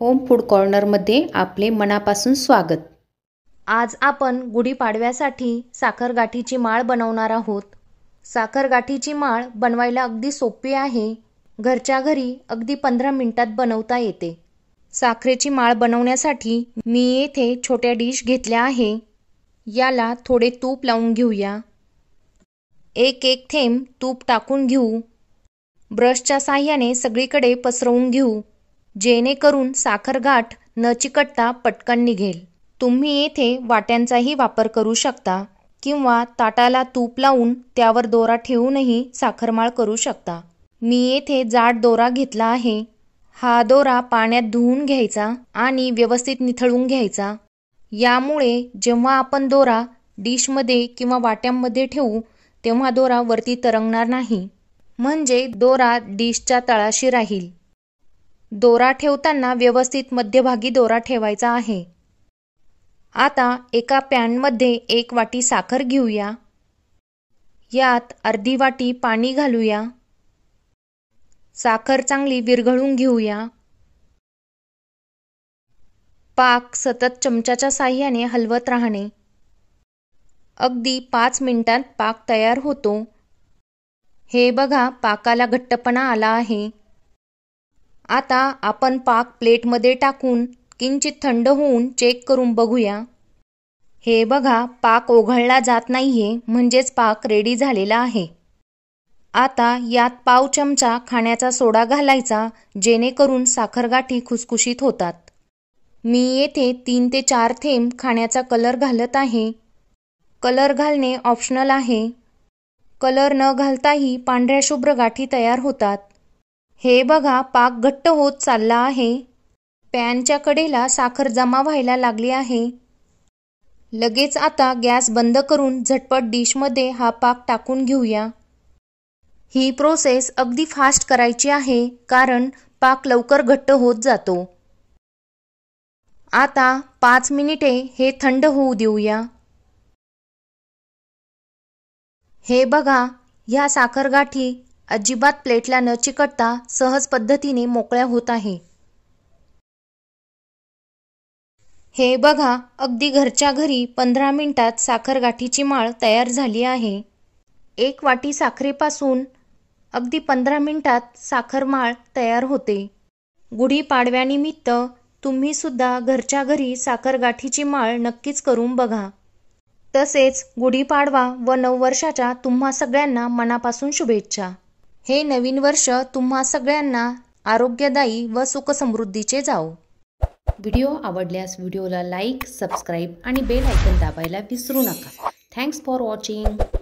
home food कॉर्नरमध्ये आपले मनापासून स्वागत आज आपण गुढीपाडव्यासाठी साखरगाठीची माळ बनवणार आहोत साखरगाठीची माळ बनवायला अगदी सोपी आहे घरच्या घरी अगदी पंधरा मिनिटात बनवता येते साखरेची माळ बनवण्यासाठी मी येथे छोट्या डिश घेतल्या आहे याला थोडे तूप लावून घेऊया एक एक थेंब तूप टाकून घेऊ ब्रशच्या साह्याने सगळीकडे पसरवून घेऊ जेणेकरून साखरगाठ न चिकटता पटकन निघेल तुम्ही येथे वाट्यांचाही वापर करू शकता किंवा ताटाला तूप लावून त्यावर दोरा ठेवूनही साखरमाळ करू शकता मी येथे जाड दोरा घेतला आहे हा दोरा पाण्यात धुवून घ्यायचा आणि व्यवस्थित निथळून घ्यायचा यामुळे जेव्हा आपण दोरा डिशमध्ये किंवा वाट्यांमध्ये ठेवू तेव्हा दोरा वरती तरंगणार नाही म्हणजे दोरा डिशच्या तळाशी राहील दोरा ठेवताना व्यवस्थित मध्यभागी दोरा ठेवायचा आहे आता एका पॅनमध्ये एक वाटी साखर घेऊया यात अर्धी वाटी पाणी घालूया साखर चांगली विरघळून घेऊया पाक सतत चमच्याच्या साह्याने हलवत राहणे अगदी पाच मिनिटांत पाक तयार होतो हे बघा पाकाला घट्टपणा आला आहे आता आपण पाक प्लेटमध्ये टाकून किंचित थंड होऊन चेक करून बघूया हे बघा पाक ओघळला जात नाहीये म्हणजेच पाक रेडी झालेला आहे आता यात पाव चमचा खाण्याचा सोडा घालायचा जेणेकरून साखरगाठी खुसखुशीत होतात मी येथे तीन ते चार थेंब खाण्याचा कलर घालत आहे कलर घालणे ऑप्शनल आहे कलर न घालताही पांढऱ्या शुभ्र गाठी तयार होतात हे बघा पाक घट्ट होत चालला आहे पॅनच्या कडेला साखर जमा व्हायला लागली आहे लगेच आता गॅस बंद करून झटपट डिशमध्ये हा पाक टाकून घेऊया ही प्रोसेस अगदी फास्ट करायची आहे कारण पाक लवकर घट्ट होत जातो आता पाच मिनिटे हे थंड होऊ देऊया हे बघा ह्या गाठी अजिबात प्लेटला न चिकटता सहज पद्धतीने मोकळ्या होत आहे हे बघा अगदी घरच्या घरी पंधरा मिनिटात साखर गाठीची माळ तयार झाली आहे एक वाटी साखरेपासून अगदी पंधरा मिनिटात साखर माळ तयार होते गुढीपाडव्यानिमित्त तुम्ही सुद्धा घरच्या घरी साखर गाठीची माळ नक्कीच करून बघा तसेच गुढीपाडवा व नववर्षाच्या तुम्हा सगळ्यांना मनापासून शुभेच्छा हे नवीन वर्ष तुम्हा सगळ्यांना आरोग्यदायी व सुखसमृद्धीचे जाओ व्हिडिओ आवडल्यास व्हिडिओला लाईक सबस्क्राईब आणि बेल आयकन दाबायला विसरू नका थँक्स फॉर वॉचिंग